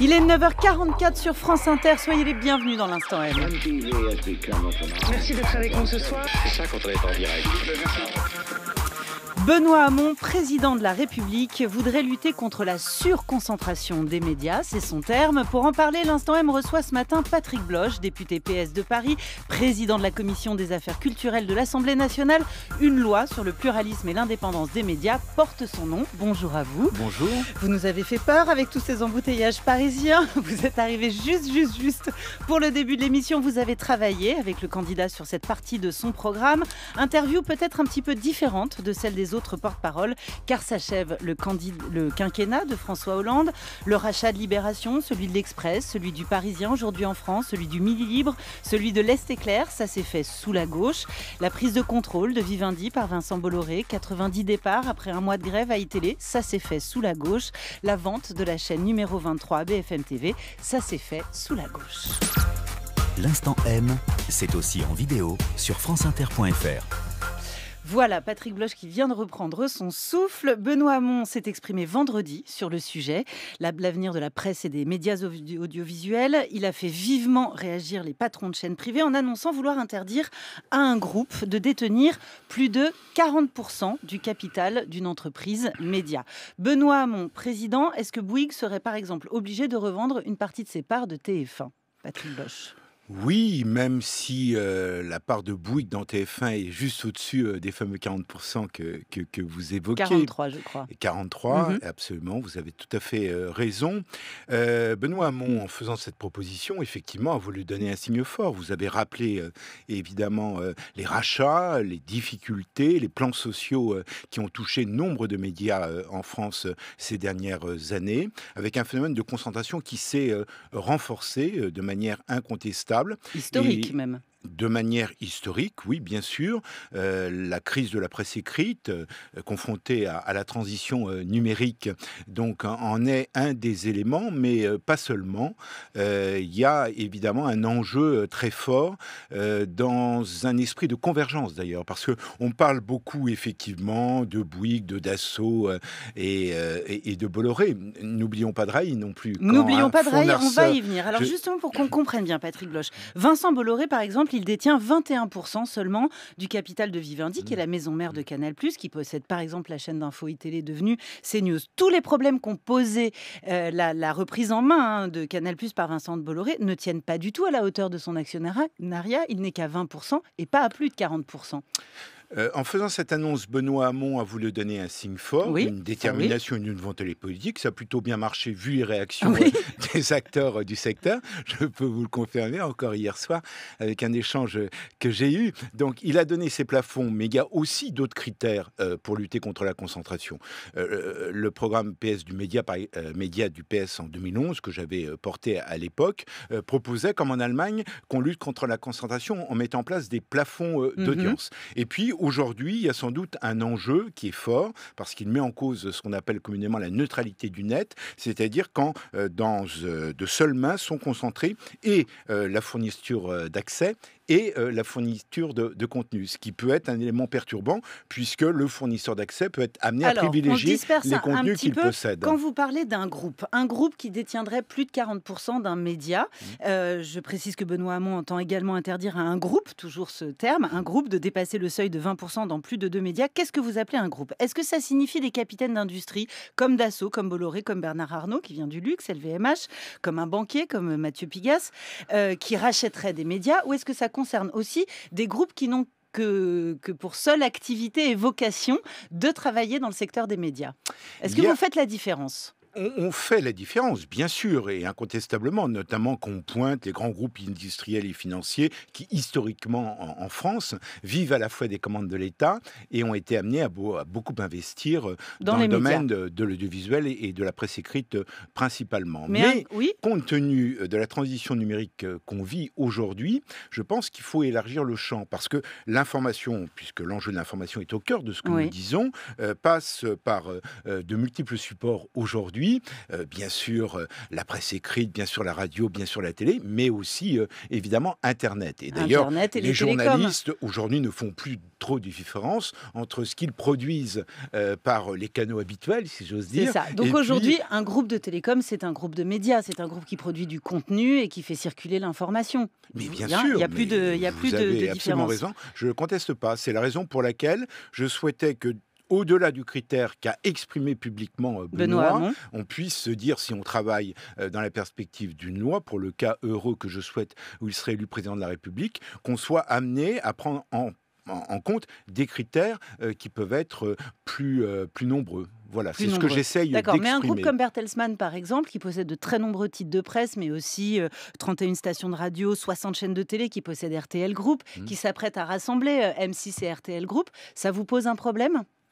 Il est 9h44 sur France Inter, soyez les bienvenus dans l'instant M. Merci d'être avec nous ce soir. Benoît Hamon, président de la République, voudrait lutter contre la surconcentration des médias, c'est son terme. Pour en parler, l'instant M reçoit ce matin Patrick Bloch, député PS de Paris, président de la commission des affaires culturelles de l'Assemblée nationale. Une loi sur le pluralisme et l'indépendance des médias porte son nom. Bonjour à vous. Bonjour. Vous nous avez fait peur avec tous ces embouteillages parisiens. Vous êtes arrivé juste, juste, juste pour le début de l'émission. Vous avez travaillé avec le candidat sur cette partie de son programme. Interview peut-être un petit peu différente de celle des autres porte parole car s'achève le, le quinquennat de François Hollande, le rachat de Libération, celui de l'Express, celui du Parisien aujourd'hui en France, celui du Midi Libre, celui de l'Est éclair, ça s'est fait sous la gauche, la prise de contrôle de Vivendi par Vincent Bolloré, 90 départs après un mois de grève à ITélé, ça s'est fait sous la gauche, la vente de la chaîne numéro 23 BFM TV, ça s'est fait sous la gauche. L'instant M, c'est aussi en vidéo sur franceinter.fr. Voilà, Patrick Bloch qui vient de reprendre son souffle. Benoît Hamon s'est exprimé vendredi sur le sujet, l'avenir de la presse et des médias audiovisuels. Il a fait vivement réagir les patrons de chaînes privées en annonçant vouloir interdire à un groupe de détenir plus de 40% du capital d'une entreprise média. Benoît Hamon, président, est-ce que Bouygues serait par exemple obligé de revendre une partie de ses parts de TF1 Patrick Bloch. Oui, même si euh, la part de Bouygues dans TF1 est juste au-dessus euh, des fameux 40% que, que, que, vous évoquez. 43, je crois. 43, mmh absolument, vous avez tout à fait euh, raison. Benoît Hamon, en faisant cette proposition, effectivement, a voulu donner un signe fort. Vous avez rappelé, évidemment, les rachats, les difficultés, les plans sociaux qui ont touché nombre de médias en France ces dernières années, avec un phénomène de concentration qui s'est renforcé de manière incontestable Historique même de manière historique, oui, bien sûr, euh, la crise de la presse écrite, euh, confrontée à, la transition euh, numérique, donc en est un des éléments, mais pas seulement. Il y a évidemment un enjeu très fort dans un esprit de convergence, d'ailleurs, parce que on parle beaucoup effectivement de Bouygues, de Dassault et, de Bolloré. N'oublions pas de non plus. N'oublions pas de on va y venir. Alors justement pour qu'on comprenne bien, Patrick Bloch, Vincent Bolloré, par exemple, il détient 21% seulement du capital de Vivendi, qui est mm. la maison mère de mm. Canal+, qui possède par exemple la chaîne d'info télé devenue CNews. Tous les problèmes qu'ont posé euh, la, reprise en main hein, de Canal+, par Vincent de Bolloré ne tiennent pas du tout à la hauteur de son actionnariat. Il n'est qu'à 20% et pas à plus de 40%. Euh, en faisant cette annonce, Benoît Hamon a voulu donner un signe fort, une détermination, et une volonté politique. Ça a plutôt bien marché vu les réactions des acteurs euh, du secteur. Je peux vous le confirmer encore hier soir avec un échange euh, que j'ai eu. Donc, il a donné ses plafonds, mais il y a aussi d'autres critères pour lutter contre la concentration. le programme PS du média, média du PS en 2011, que j'avais porté à l'époque, proposait, comme en Allemagne, qu'on lutte contre la concentration en mettant en place des plafonds mm-hmm. d'audience. Et puis, aujourd'hui, il y a sans doute un enjeu qui est fort parce qu'il met en cause ce qu'on appelle communément la neutralité du net, c'est-à-dire quand euh, euh, de seules mains sont concentrées et euh, la fourniture d'accès et euh, la fourniture de, de, contenu, ce qui peut être un élément perturbant puisque le fournisseur d'accès peut être amené à privilégier les contenus qu'il possède. Quand vous parlez d'un groupe, un groupe qui détiendrait plus de 40% d'un média, mmh. euh, je précise que Benoît Hamon entend également interdire à un groupe, toujours ce terme, un groupe de dépasser le seuil de 20% dans plus de deux médias. Qu'est-ce que vous appelez un groupe Est-ce que ça signifie des capitaines d'industrie comme Dassault, comme Bolloré, comme Bernard Arnault qui vient du luxe, LVMH, comme un banquier, comme Mathieu Pigas, euh, qui rachèterait des médias Ou est-ce que ça concerne aussi des groupes qui n'ont que, que, pour seule activité et vocation de travailler dans le secteur des médias. Est-ce que vous faites la différence on, fait la différence, bien sûr, et incontestablement, notamment qu'on pointe les grands groupes industriels et financiers qui, historiquement, en, France, vivent à la fois des commandes de l'État et ont été amenés à, beaucoup investir euh, dans, le domaine de, l'audiovisuel et, de la presse écrite euh, principalement. Mais, compte tenu euh, de la transition numérique qu'on vit aujourd'hui, je pense qu'il faut élargir le champ parce que l'information, puisque l'enjeu de l'information est au cœur de ce que nous disons, passe par de multiples supports aujourd'hui aujourd'hui, euh, bien sûr euh, la presse écrite, bien sûr la radio, bien sûr la télé, mais aussi euh, évidemment Internet. Et d'ailleurs, les, journalistes aujourd'hui ne font plus trop de différence entre ce qu'ils produisent par les canaux habituels, si j'ose dire. Ça. Donc aujourd'hui, un groupe de télécom, c'est un groupe de médias, c'est un groupe qui produit du contenu et qui fait circuler l'information. Mais bien il hein, sûr, il n'y a plus de, il y a plus de, de Absolument raison. Je ne conteste pas. C'est la raison pour laquelle je souhaitais que au-delà du critère qu'a exprimé publiquement euh, Benoît, on puisse se dire si on travaille euh, dans la perspective d'une loi, pour le cas heureux que je souhaite, où il serait élu président de la République, qu'on soit amené à prendre en compte des critères euh, qui peuvent être plus, plus nombreux. Voilà, c'est ce que j'essaye D'accord, mais un groupe comme Bertelsmann, par exemple, qui possède de très nombreux titres de presse, mais aussi 31 stations de radio, 60 chaînes de télé, qui possède RTL Group, mmh. qui s'apprête à rassembler M6 et RTL Group, ça vous pose un problème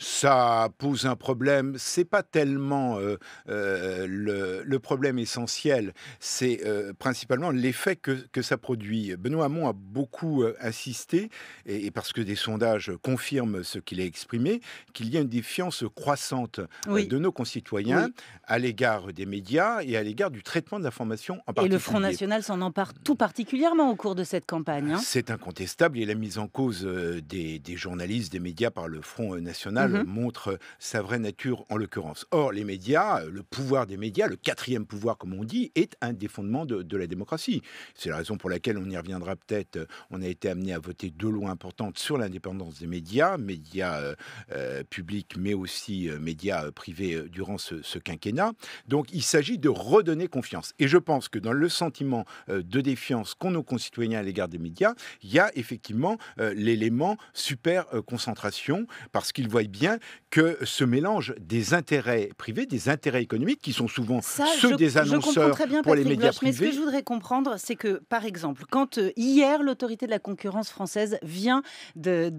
ça pose un problème. C'est pas tellement euh, euh, le, problème essentiel, c'est euh, principalement l'effet que, que, ça produit. Benoît Hamon a beaucoup insisté, et, parce que des sondages confirment ce qu'il a exprimé, qu'il y a une défiance croissante de nos concitoyens à l'égard des médias et à l'égard du traitement de l'information en particulier. Et le Front National s'en empare tout particulièrement au cours de cette campagne. Hein. C'est incontestable, et la mise en cause des, des journalistes, des médias par le Front National montre euh, sa vraie nature en l'occurrence. Or, les médias, euh, le pouvoir des médias, le quatrième pouvoir, comme on dit, est un des fondements de, la démocratie. C'est la raison pour laquelle on y reviendra peut-être. Euh, on a été amené à voter deux lois importantes sur l'indépendance des médias, médias publics, mais aussi médias privés durant ce, ce, quinquennat. Donc, il s'agit de redonner confiance. Et je pense que dans le sentiment de défiance qu'ont nos concitoyens à l'égard des médias, il y a effectivement l'élément super concentration, parce qu'ils voient bien que ce mélange des intérêts privés, des intérêts économiques, qui sont souvent ceux des annonceurs pour les médias privés. Mais ce que je voudrais comprendre, c'est que, par exemple, quand euh, hier l'autorité de la concurrence française vient de,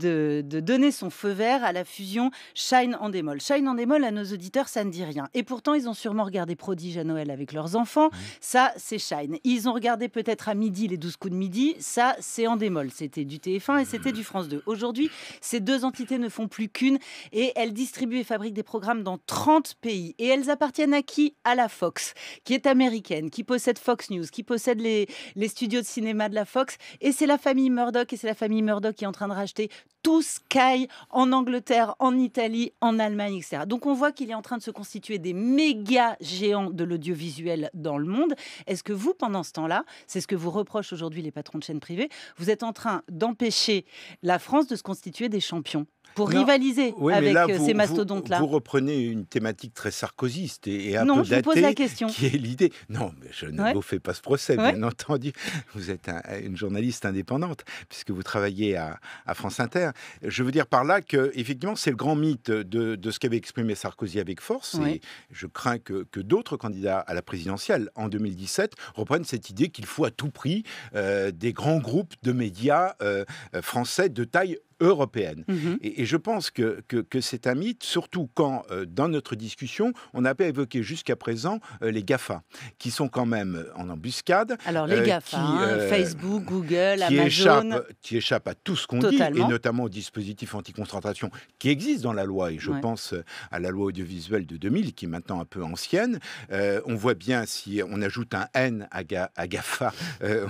donner son feu vert à la fusion Shine en démol. Shine en démol, à nos auditeurs, ça ne dit rien. Et pourtant, ils ont sûrement regardé Prodige à Noël avec leurs enfants. Mmh. Ça, c'est Shine. Ils ont regardé peut-être à midi les 12 coups de midi. Ça, c'est en démol. C'était du TF1 et c'était mmh. du France 2. Aujourd'hui, ces deux entités ne font plus qu'une. Et elle distribue et fabrique des programmes dans 30 pays. Et elles appartiennent à qui À la Fox, qui est américaine, qui possède Fox News, qui possède les, studios de cinéma de la Fox. Et c'est la famille Murdoch, et c'est la famille Murdoch qui est en train de racheter tout Sky en Angleterre, en Italie, en Allemagne, etc. Donc on voit qu'il est en train de se constituer des méga géants de l'audiovisuel dans le monde. Est-ce que vous, pendant ce temps-là, c'est ce que vous reprochent aujourd'hui les patrons de chaînes privées, vous êtes en train d'empêcher la France de se constituer des champions pour rivaliser avec euh, ces mastodontes-là. Vous, reprenez une thématique très sarkozyste et, et un non, je pose la question. qui est l'idée. Non, mais je ne vous fais pas ce procès, bien entendu. Vous êtes une journaliste indépendante puisque vous travaillez à, France Inter. Je veux dire par là que effectivement, c'est le grand mythe de, ce qu'avait exprimé Sarkozy avec force. Et je crains que, d'autres candidats à la présidentielle en 2017 reprennent cette idée qu'il faut à tout prix euh, des grands groupes de médias euh, français de taille européenne. Mmh et, je pense que, que, que c'est un mythe, surtout quand, euh, dans notre discussion, on n'a pas évoqué jusqu'à présent euh, les GAFA, qui sont quand même euh, en embuscade. Alors les GAFA, hein, Facebook, Google, Amazon... qui échappent à tout ce qu'on dit, et notamment au dispositif anti-concentration qui existe dans la loi, et je pense à la loi audiovisuelle de 2000, qui est maintenant un peu ancienne. on voit bien, si on ajoute un N à, GAFA,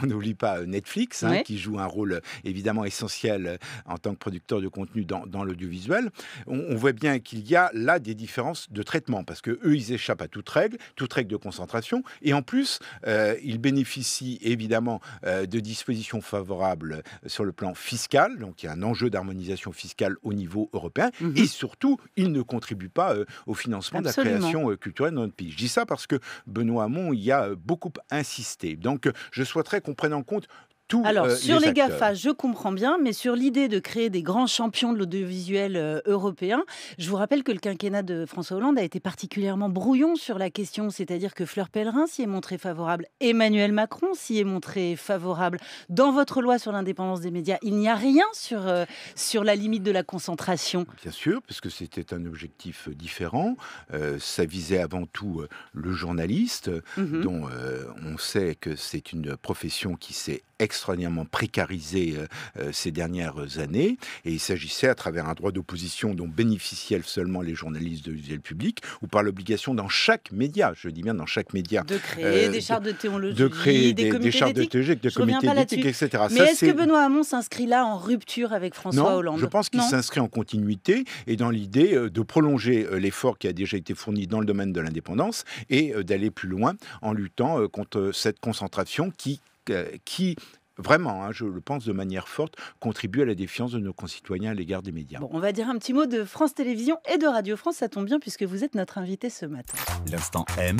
on n'oublie pas Netflix, hein, qui joue un rôle évidemment essentiel en tant que producteurs de contenu dans, l'audiovisuel, on, voit bien qu'il y a là des différences de traitement parce que eux, ils échappent à toute règle, toute règle de concentration, et en plus, euh, ils bénéficient évidemment euh, de dispositions favorables euh, sur le plan fiscal, donc il y a un enjeu d'harmonisation fiscale au niveau européen, mhm. et surtout, ils ne contribuent pas au financement de la création culturelle dans notre pays. Je dis ça parce que Benoît Hamon y a beaucoup insisté. Donc, je souhaiterais qu'on prenne en compte alors, euh, sur les, GAFA, je comprends bien, mais sur l'idée de créer des grands champions de l'audiovisuel euh, européen, je vous rappelle que le quinquennat de François Hollande a été particulièrement brouillon sur la question, c'est-à-dire que Fleur Pellerin s'y est montrée favorable, Emmanuel Macron s'y est montré favorable. Dans votre loi sur l'indépendance des médias, il n'y a rien sur, euh, sur la limite de la concentration Bien sûr, parce que c'était un objectif différent. ça visait avant tout le journaliste, mm-hmm. dont on sait que c'est une profession qui s'est extraordinairement précarisé euh, euh, ces dernières années. Et il s'agissait, à travers un droit d'opposition dont bénéficiaient seulement les journalistes de l'usuel public, ou par l'obligation dans chaque média, je dis bien dans chaque média, de créer euh, des chartes de théologie, de créer des, chartes de théologie, des comités d'éthique, etc. Mais est-ce que Benoît Hamon s'inscrit là en rupture avec François non, Hollande Je pense qu'il s'inscrit en continuité et dans l'idée de prolonger l'effort qui a déjà été fourni dans le domaine de l'indépendance et d'aller plus loin en luttant contre cette concentration qui qui vraiment, hein, je le pense de manière forte, contribue à la défiance de nos concitoyens à l'égard des médias. Bon, on va dire un petit mot de France Télévisions et de Radio France, ça tombe bien puisque vous êtes notre invité ce matin. L'instant M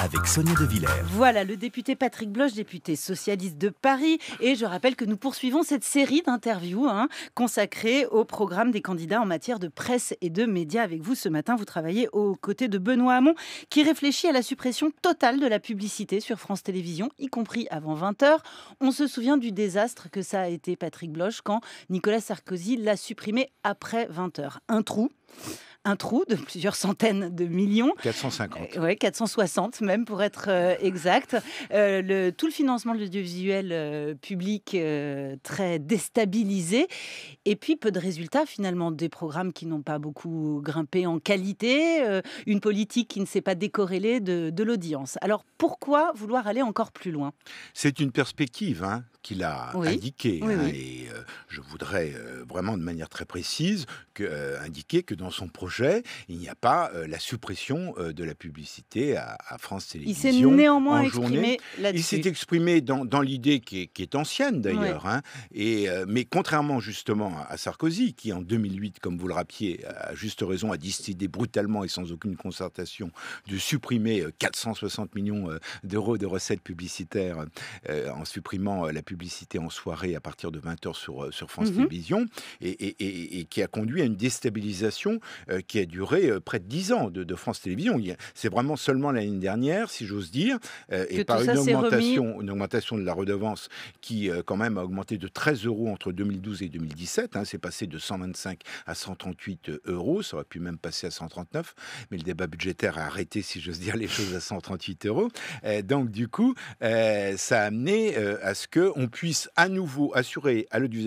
avec Sonia De Villers. Voilà, le député Patrick Bloch, député socialiste de Paris. Et je rappelle que nous poursuivons cette série d'interviews hein, consacrée au programme des candidats en matière de presse et de médias. Avec vous ce matin, vous travaillez aux côtés de Benoît Hamon qui réfléchit à la suppression totale de la publicité sur France Télévisions, y compris avant 20h. On se souviens du désastre que ça a été, Patrick Bloch, quand Nicolas Sarkozy l'a supprimé après 20h. Un trou, un trou de plusieurs centaines de millions. 450. oui, 460 même pour être euh, exact. Euh, tout le financement de l'audiovisuel euh, public très déstabilisé. Et puis peu de résultats finalement, des programmes qui n'ont pas beaucoup grimpé en qualité, une politique qui ne s'est pas décorrélée de, l'audience. Alors pourquoi vouloir aller encore plus loin C'est une perspective hein, qu'il a indiqué. indiquée. Hein, euh, je voudrais euh, vraiment de manière très précise que, euh, indiquer que dans son projet, il n'y a pas la suppression de la publicité à, France Télévisions. Il s'est néanmoins là exprimé Il s'est exprimé dans, l'idée qui, est ancienne d'ailleurs, hein. mais contrairement justement à Sarkozy, qui en 2008, comme vous le rappiez, à juste raison, a décidé brutalement et sans aucune concertation de supprimer 460 millions d'euros de recettes publicitaires en supprimant la publicité en soirée à partir de 20h euh, sur, France télévision mhm. Télévisions et, qui a conduit à une déstabilisation euh, qui a duré euh, près de 10 ans de, France Télévisions. C'est vraiment seulement l'année dernière, si j'ose dire, et par une augmentation, une augmentation de la redevance qui, quand même, a augmenté de 13 euros entre 2012 et 2017. Hein, c'est passé de 125 à 138 euros. Ça aurait pu même passer à 139, mais le débat budgétaire a arrêté, si j'ose dire, les choses à 138 euros. donc, du coup, ça a amené à ce qu'on puisse à nouveau assurer à du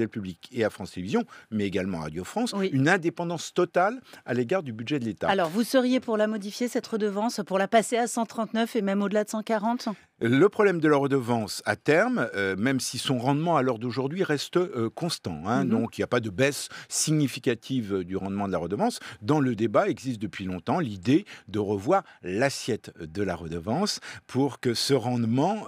et à France Télévisions, mais également à Radio France, une indépendance totale à l'égard du budget de l'État. Alors, vous seriez pour la modifier, cette redevance, pour la passer à 139 et même au-delà de 140 le problème de la redevance à terme, euh, même si son rendement à l'heure d'aujourd'hui reste euh, constant, hein. mm-hmm. donc il n'y a pas de baisse significative euh, du rendement de la redevance, dans le débat existe depuis longtemps l'idée de revoir l'assiette de la redevance pour que ce rendement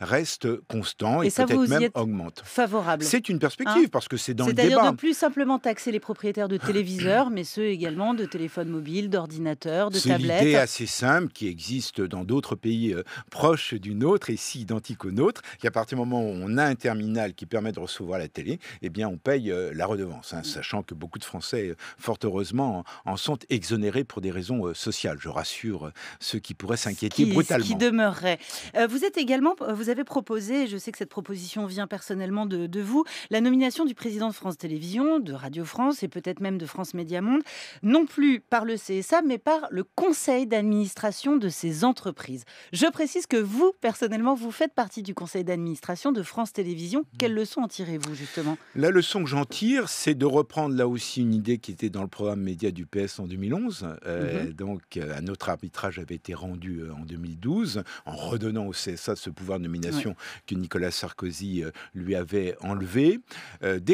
reste constant et, peut-être même augmente. Favorable. C'est une perspective hein parce que c'est dans le débat. C'est-à-dire de plus simplement taxer les propriétaires de téléviseurs, mais ceux également de téléphones mobiles, d'ordinateurs, de tablettes. C'est l'idée assez simple qui existe dans d'autres pays proches du une autre et si identique aux nôtres qu'à partir du moment où on a un terminal qui permet de recevoir la télé, eh bien, on paye euh, la redevance, hein, sachant que beaucoup de Français, euh, fort heureusement, en sont exonérés pour des raisons euh, sociales. Je rassure ceux qui pourraient s'inquiéter brutalement. Ce qui demeurerait. vous êtes également, vous avez proposé, je sais que cette proposition vient personnellement de, de vous, la nomination du président de France Télévisions, de Radio France et peut-être même de France Média Monde, non plus par le CSA, mais par le conseil d'administration de ces entreprises. Je précise que vous, personnellement, vous faites partie du conseil d'administration de France Télévisions. Mmh. Quelles leçon en tirez-vous, justement La leçon que j'en tire, c'est de reprendre là aussi une idée qui était dans le programme média du PS en 2011. Euh, mmh. Donc, euh, un autre arbitrage avait été rendu euh, en 2012 en redonnant au CSA ce pouvoir de nomination que Nicolas Sarkozy lui avait enlevé.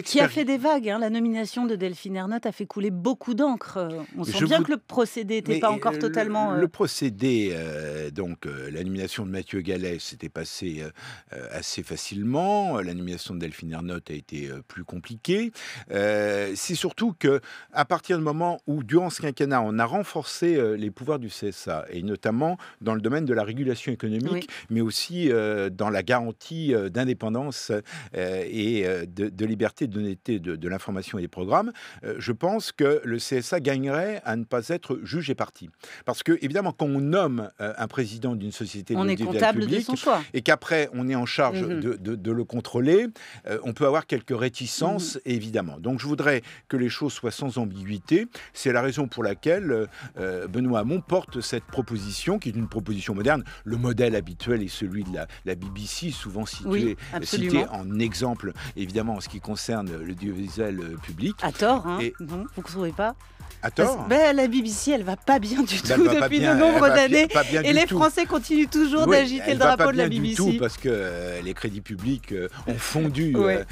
qui a fait des vagues. Hein. La nomination de Delphine Ernotte a fait couler beaucoup d'encre. On sent bien que le procédé n'était pas encore totalement. Le, procédé, donc, la nomination de Mathieu Gallet, s'était passé assez facilement. L'animation de Delphine Ernotte a été plus compliquée. C'est surtout que à partir du moment où, durant ce quinquennat, on a renforcé les pouvoirs du CSA, et notamment dans le domaine de la régulation économique, mais aussi dans la garantie d'indépendance et de, de liberté, d'honnêteté de, l'information et des programmes, je pense que le CSA gagnerait à ne pas être juge et parti. Parce que, évidemment, quand on nomme un président d'une société on est comptable et qu'après on est en charge mhm. de, le contrôler, euh, on peut avoir quelques réticences, mhm. évidemment. Donc je voudrais que les choses soient sans ambiguïté. C'est la raison pour laquelle euh, euh, Benoît Hamon porte cette proposition, qui est une proposition moderne. Le modèle habituel est celui de la, BBC, souvent cité, en exemple, évidemment, en ce qui concerne le diesel public. À tort, hein. vous ne trouvez pas à Ben, la BBC, elle va pas bien du tout depuis de nombre d'années. Et les Français continuent toujours d'agiter le drapeau de la BBC. pas Du tout parce que euh, les crédits publics euh, ont fondu euh,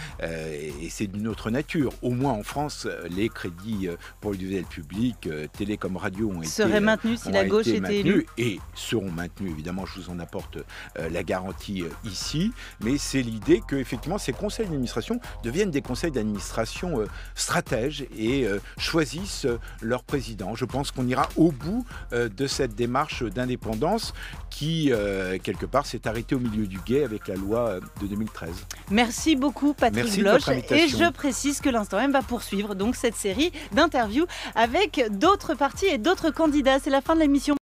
et c'est d'une autre nature. Au moins en France, les crédits pour l'audiovisuel public, télé comme radio ont Seraient maintenus si la gauche était élue. Et seront maintenus, évidemment, je vous en apporte la garantie ici. Mais c'est l'idée que effectivement ces conseils d'administration deviennent des conseils d'administration stratèges et choisissent leur président. Je pense qu'on ira au bout euh, de cette démarche d'indépendance qui, euh, quelque part, s'est arrêtée au milieu du guet avec la loi euh, de 2013. Merci beaucoup, Patrick Bloch. Et je précise que l'instant M va poursuivre donc cette série d'interviews avec d'autres partis et d'autres candidats. C'est la fin de l'émission.